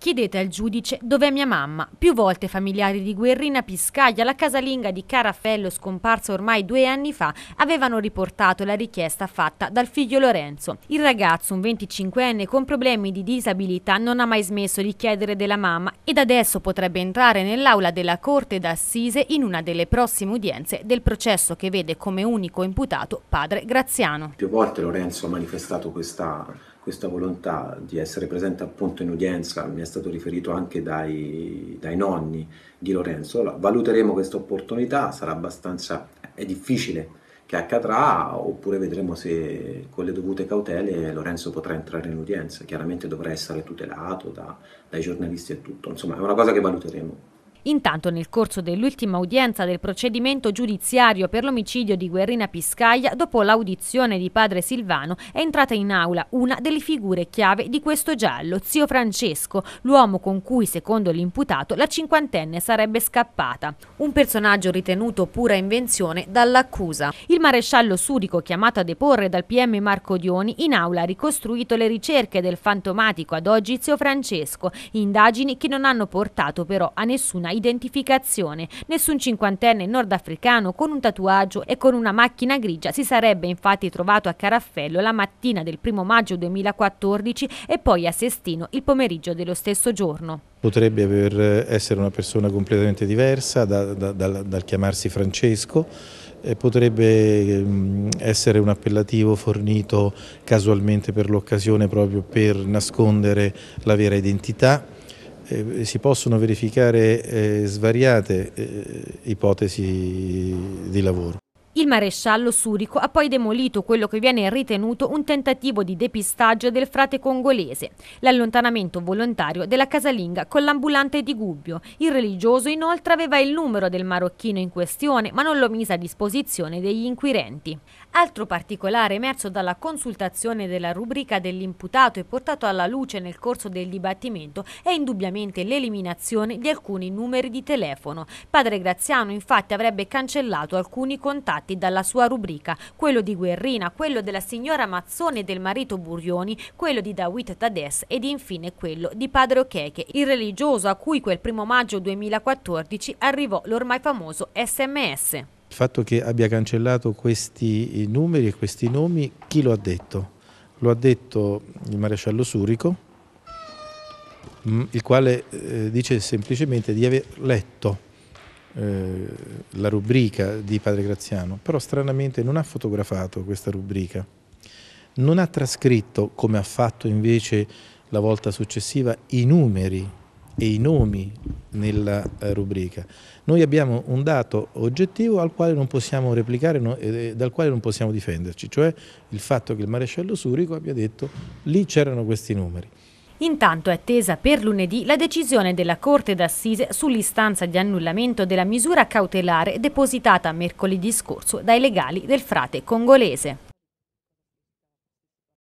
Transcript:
Chiedete al giudice dov'è mia mamma. Più volte familiari di Guerrina Piscaglia, la casalinga di Carafello scomparsa ormai due anni fa, avevano riportato la richiesta fatta dal figlio Lorenzo. Il ragazzo, un 25enne con problemi di disabilità, non ha mai smesso di chiedere della mamma ed adesso potrebbe entrare nell'aula della Corte d'Assise in una delle prossime udienze del processo che vede come unico imputato padre Graziano. Più volte Lorenzo ha manifestato questa questa volontà di essere presente appunto in udienza, mi è stato riferito anche dai, dai nonni di Lorenzo. Allora, valuteremo questa opportunità, sarà abbastanza è difficile che accadrà, oppure vedremo se con le dovute cautele Lorenzo potrà entrare in udienza. Chiaramente dovrà essere tutelato da, dai giornalisti e tutto, insomma è una cosa che valuteremo. Intanto nel corso dell'ultima udienza del procedimento giudiziario per l'omicidio di Guerrina Piscaglia, dopo l'audizione di padre Silvano, è entrata in aula una delle figure chiave di questo giallo, zio Francesco, l'uomo con cui, secondo l'imputato, la cinquantenne sarebbe scappata. Un personaggio ritenuto pura invenzione dall'accusa. Il maresciallo Sudico, chiamato a deporre dal PM Marco Dioni, in aula ha ricostruito le ricerche del fantomatico ad oggi zio Francesco, indagini che non hanno portato però a nessuna nessuna identificazione. Nessun cinquantenne nordafricano con un tatuaggio e con una macchina grigia si sarebbe infatti trovato a Caraffello la mattina del primo maggio 2014 e poi a Sestino il pomeriggio dello stesso giorno. Potrebbe aver, eh, essere una persona completamente diversa da, da, da, dal chiamarsi Francesco, potrebbe ehm, essere un appellativo fornito casualmente per l'occasione proprio per nascondere la vera identità eh, si possono verificare eh, svariate eh, ipotesi di lavoro. Il maresciallo Surico ha poi demolito quello che viene ritenuto un tentativo di depistaggio del frate congolese, l'allontanamento volontario della casalinga con l'ambulante di Gubbio. Il religioso inoltre aveva il numero del marocchino in questione, ma non lo mise a disposizione degli inquirenti. Altro particolare emerso dalla consultazione della rubrica dell'imputato e portato alla luce nel corso del dibattimento è indubbiamente l'eliminazione di alcuni numeri di telefono. Padre Graziano infatti avrebbe cancellato alcuni contatti dati dalla sua rubrica, quello di Guerrina, quello della signora Mazzone e del marito Burioni, quello di Dawit Tades ed infine quello di Padre Ocheche, il religioso a cui quel primo maggio 2014 arrivò l'ormai famoso SMS. Il fatto che abbia cancellato questi eh, numeri e questi nomi, chi lo ha detto? Lo ha detto il maresciallo Surico, mm, il quale eh, dice semplicemente di aver letto eh, la rubrica di Padre Graziano, però stranamente non ha fotografato questa rubrica, non ha trascritto, come ha fatto invece la volta successiva, i numeri e i nomi nella eh, rubrica. Noi abbiamo un dato oggettivo al quale non possiamo replicare e dal quale non possiamo difenderci, cioè il fatto che il maresciallo Surico abbia detto lì c'erano questi numeri. Intanto è attesa per lunedì la decisione della Corte d'Assise sull'istanza di annullamento della misura cautelare depositata mercoledì scorso dai legali del frate congolese.